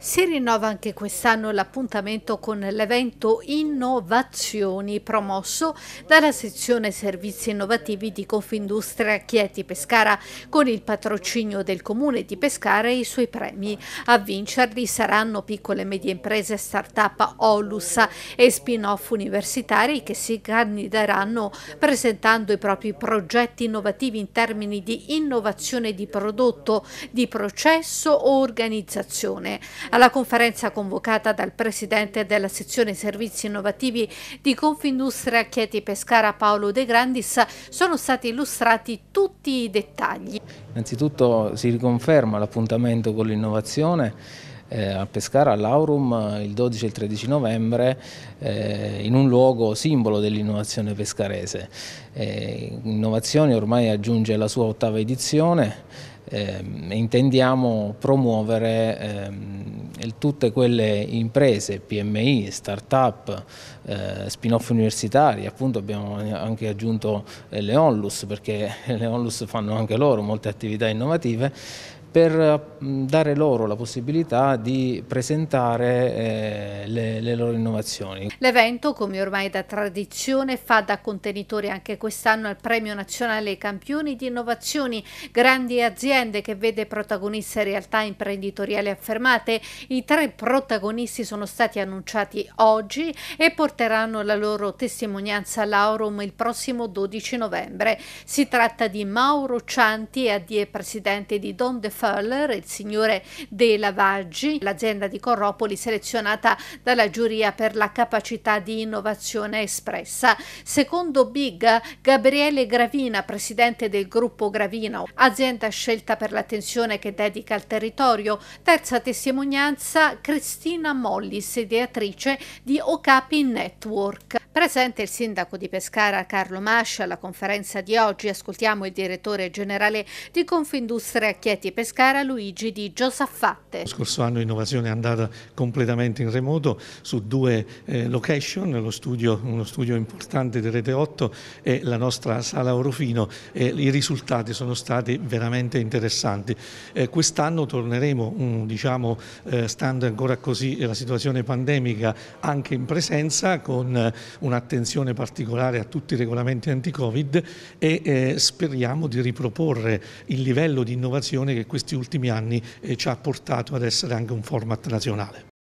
Si rinnova anche quest'anno l'appuntamento con l'evento Innovazioni promosso dalla sezione Servizi Innovativi di Confindustria Chieti Pescara con il patrocinio del Comune di Pescara e i suoi premi. A vincerli saranno piccole e medie imprese, start-up Olus e spin-off universitari che si candideranno presentando i propri progetti innovativi in termini di innovazione di prodotto, di processo o organizzazione. Alla conferenza convocata dal presidente della sezione servizi innovativi di Confindustria Chieti Pescara Paolo De Grandis sono stati illustrati tutti i dettagli. Innanzitutto si riconferma l'appuntamento con l'innovazione eh, a Pescara all'Aurum il 12 e il 13 novembre eh, in un luogo simbolo dell'innovazione pescarese. Eh, innovazione ormai aggiunge la sua ottava edizione eh, e intendiamo promuovere ehm, tutte quelle imprese, PMI, start-up, eh, spin-off universitari, appunto abbiamo anche aggiunto eh, le onlus perché le onlus fanno anche loro molte attività innovative per eh, dare loro la possibilità di presentare eh, le, le, loro innovazioni. L'evento, come ormai da tradizione, fa da contenitore anche quest'anno al Premio Nazionale Campioni di Innovazioni, grandi aziende che vede protagoniste realtà imprenditoriali affermate. I tre protagonisti sono stati annunciati oggi e porteranno la loro testimonianza all'Aurum il prossimo 12 novembre. Si tratta di Mauro Cianti, ADE Presidente di Donde Föller, il signore dei lavaggi, l'azienda di Corropoli selezionata dalla giuria per la capacità di innovazione espressa. Secondo Big, Gabriele Gravina, presidente del gruppo Gravina, azienda scelta per l'attenzione che dedica al territorio. Terza testimonianza, Cristina Mollis, ideatrice di Okapi Network. Presente il sindaco di Pescara Carlo Mascia alla conferenza di oggi, ascoltiamo il direttore generale di Confindustria Chieti Pescara Luigi Di Giosaffatte. Lo scorso anno l'innovazione è andata completamente in remoto su due eh, location, lo studio, uno studio importante di Rete 8 e la nostra sala Orofino e i risultati sono stati veramente interessanti. Eh, Quest'anno torneremo, um, diciamo, eh, stando ancora così la situazione pandemica, anche in presenza con un eh, un'attenzione particolare a tutti i regolamenti anti-Covid e eh, speriamo di riproporre il livello di innovazione che questi ultimi anni eh, ci ha portato ad essere anche un format nazionale.